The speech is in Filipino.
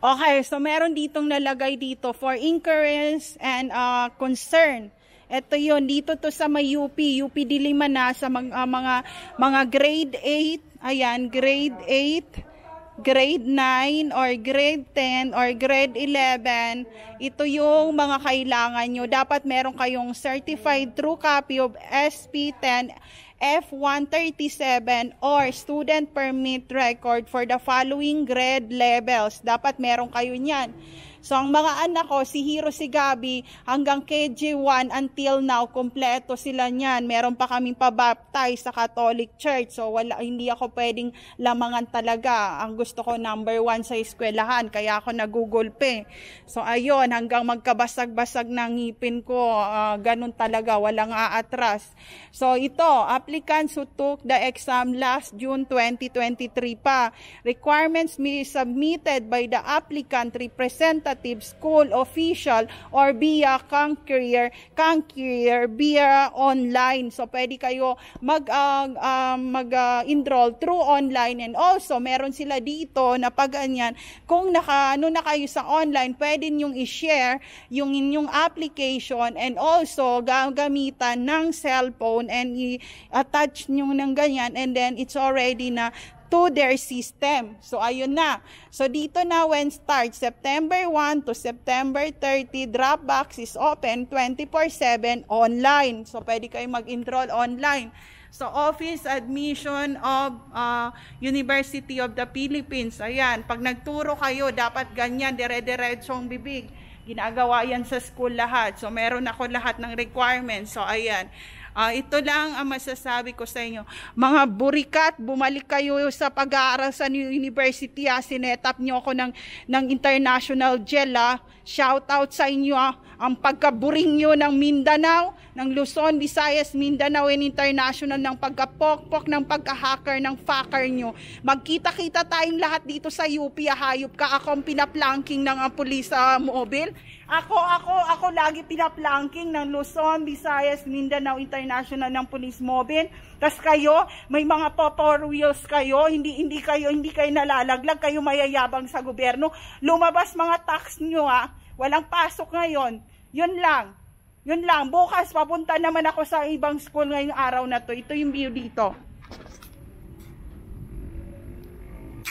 Okay, so meron ditong nalagay dito for incurrence and uh, concern. Ito yon dito to sa may UP, UP Dilima na ah, sa mga, uh, mga, mga grade 8, ayan, grade 8, grade 9, or grade 10, or grade 11. Ito yung mga kailangan nyo. Dapat meron kayong certified true copy of SP10 F-137 or student permit record for the following grade levels. Dapat meron kayo niyan. So, ang mga anak ko, si Hiro, si Gabi, hanggang KG1 until now, kompleto sila niyan. Meron pa kaming pabaptize sa Catholic Church. So, wala, hindi ako pwedeng lamangan talaga. Ang gusto ko, number one sa eskwelahan. Kaya ako nagugulpe. So, ayun, hanggang magkabasag-basag ng ngipin ko, uh, ganun talaga, walang aatras. So, ito, apply applicants who took the exam last June 2023 pa. Requirements may be submitted by the applicant representative, school official, or via concurrier, concurrier via online. So, pwede kayo mag, uh, ah, uh, ah, mag-enroll ah, uh, through online and also meron sila dito na pag ganyan, kung naka, ano na kayo sa online, pwede nyong i-share yung inyong application and also gagamitan ng cellphone and i, uh, attach nyo ng ganyan and then it's already na to their system. So, ayun na. So, dito na when start, September 1 to September 30, Dropbox is open 24-7 online. So, pwede kayo mag-enroll online. So, Office Admission of uh, University of the Philippines. Ayan, pag nagturo kayo, dapat ganyan, dire-diretsong bibig. Ginagawa yan sa school lahat. So, meron ako lahat ng requirements. So, ayan. Uh, ito lang ang masasabi ko sa inyo. Mga burikat, bumalik kayo sa pag-aaral sa university. Ha. Ah. Sinetap niyo ako ng, ng international Jella. Ah. Shout out sa inyo. Ha ang pagkaburingyo ng Mindanao, ng Luzon, Visayas, Mindanao and International ng pagkapokpok, ng pagkahacker, ng fucker nyo. Magkita-kita tayong lahat dito sa UP, ahayop ka. Ako ang pinaplanking ng uh, pulis uh, mobile. Ako, ako, ako lagi pinaplanking ng Luzon, Visayas, Mindanao International ng pulis mobile. Tapos kayo, may mga popor wheels kayo, hindi, hindi kayo, hindi kayo nalalaglag, kayo mayayabang sa gobyerno. Lumabas mga tax nyo ha, ah. walang pasok ngayon yun lang. Yun lang. Bukas, papunta naman ako sa ibang school ngayong araw na to. Ito yung view dito.